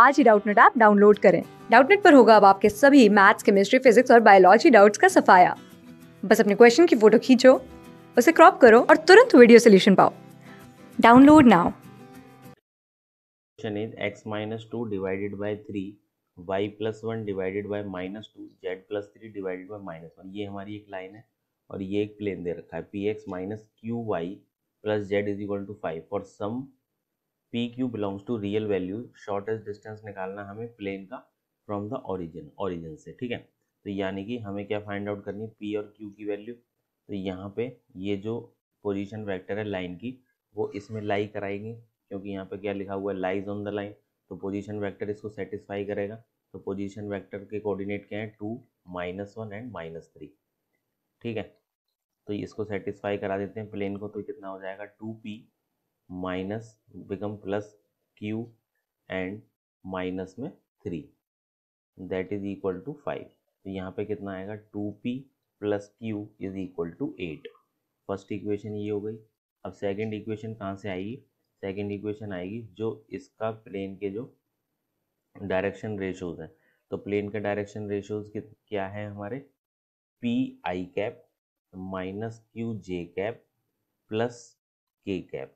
आज ही Doubtnut app download करें डाउटनेट पर होगा अब आपके सभी मैथ्स केमिस्ट्री फिजिक्स और बायोलॉजी डाउट्स का सफाया बस अपने क्वेश्चन की फोटो खींचो उसे क्रॉप करो और तुरंत वीडियो सोल्यूशन पाओ download now question is x minus divided by three y plus one divided by minus two z plus three divided by minus one ये हमारी एक लाइन है और ये एक प्लेन दे रखा है px x minus q y plus z is equal to five for some p q belongs to real value shortest distance निकालना हमें प्लेन का फ्रॉम द ओरिजिन ओरिजिन से ठीक है तो यानी कि हमें क्या फाइंड आउट करनी पी और क्यू की वैल्यू तो यहाँ पे ये जो पोजीशन वेक्टर है लाइन की वो इसमें लाई कराएगी क्योंकि यहाँ पे क्या लिखा हुआ है लाइज ऑन द लाइन तो पोजीशन वैक्टर इसको सेटिस्फाई करेगा तो पोजिशन वैक्टर के कोऑर्डिनेट क्या है two minus one and minus three ठीक है तो इसको सेटिस्फाई करा देते हैं प्लेन को तो कितना हो जाएगा two P minus become plus Q and minus में three that is equal to five तो यहाँ पे कितना आएगा two P plus Q is equal to eight first equation ये हो गई अब सेकंड इक्वेशन कहाँ से आएगी सेकंड इक्वेशन आएगी जो इसका प्लेन के जो डायरेक्शन रेशोज हैं तो प्लेन का डायरेक्शन रेशोज क्या है हमारे P I cap minus Q J cap plus K cap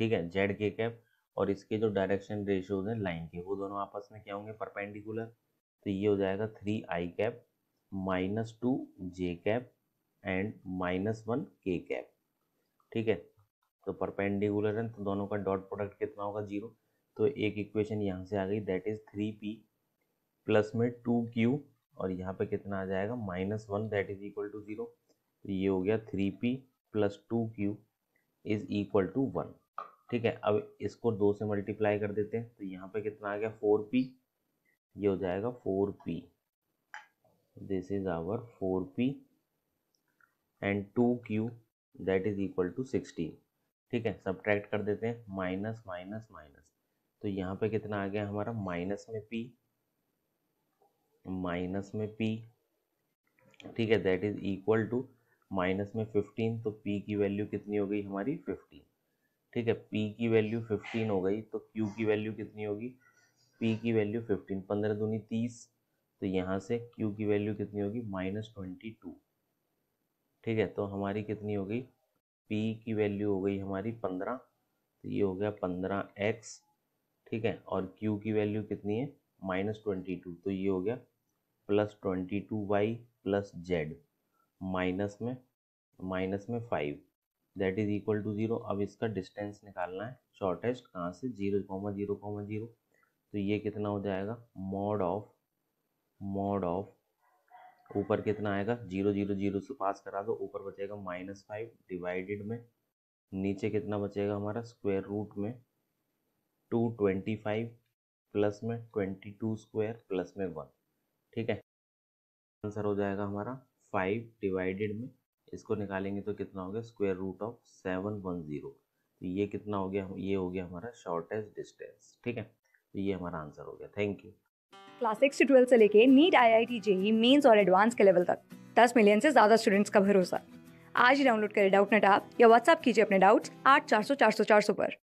ठीक है जेड के कैप और इसके जो डायरेक्शन रेशियोज हैं लाइन के वो दोनों आपस में क्या होंगे परपेंडिकुलर तो ये हो जाएगा three I cap minus two J cap and minus one K cap ठीक है तो परपेंडिकुलर है तो दोनों का डॉट प्रोडक्ट कितना होगा जीरो तो एक इक्वेशन यहाँ से आ गई that is three P plus में टू क्यू और यहाँ पे कितना आ जाएगा minus one that is equal to zero तो ये हो गया three P plus two Q is equal to one ठीक है अब इसको दो से मल्टीप्लाई कर देते हैं तो यहाँ पे कितना आ गया फोर पी ये हो जाएगा four P this is our four P and two Q that is equal to sixteen ठीक है ट्रैक्ट कर देते हैं माइनस माइनस माइनस तो यहाँ पे कितना आ गया हमारा माइनस में पी माइनस में पी ठीक है that is equal to minus में फिफ्टीन तो पी की वैल्यू कितनी हो गई हमारी फिफ्टीन ठीक है पी की वैल्यू फिफ्टीन हो गई तो क्यू की वैल्यू कितनी होगी पी की वैल्यू फिफ्टीन पंद्रह दूनी तीस तो यहाँ से क्यू की वैल्यू कितनी होगी माइनस ट्वेंटी टू ठीक है तो हमारी कितनी हो गई पी की वैल्यू हो गई हमारी पंद्रह तो ये हो गया पंद्रह एक्स ठीक है और क्यू की वैल्यू कितनी है माइनस ट्वेंटी टू तो ये हो गया plus twenty two Y plus Z minus में माइनस में five that is equal to zero अब इसका डिस्टेंस निकालना है शॉर्टेस्ट कहाँ से zero comma zero comma zero तो ये कितना हो जाएगा मॉड ऑफ मॉड ऑफ ऊपर कितना आएगा जीरो जीरो जीरो से पास करा दो ऊपर बचेगा माइनस फाइव डिवाइडेड में नीचे कितना बचेगा हमारा स्क्वायर रूट में टू ट्वेंटी फाइव प्लस में ट्वेंटी टू स्क्वायर प्लस में वन ठीक है आंसर हो जाएगा हमारा फाइव डिवाइडेड में इसको निकालेंगे तो कितना हो गया square root of seven one zero तो ये कितना हो गया ये हो गया हमारा शॉर्टेस्ट डिस्टेंस ठीक है तो ये हमारा आंसर हो गया थैंक यू क्लास सिक्स से ट्वेल्थ से लेके NEET I I T JEE mains और एडवांस के लेवल तक दस मिलियन से ज़्यादा स्टूडेंट्स का भरोसा आज ही डाउनलोड करें डाउट नेट आप या व्हाट्सअप कीजिए अपने डाउट्स आठ चार सौ चार सौ चार सौ पर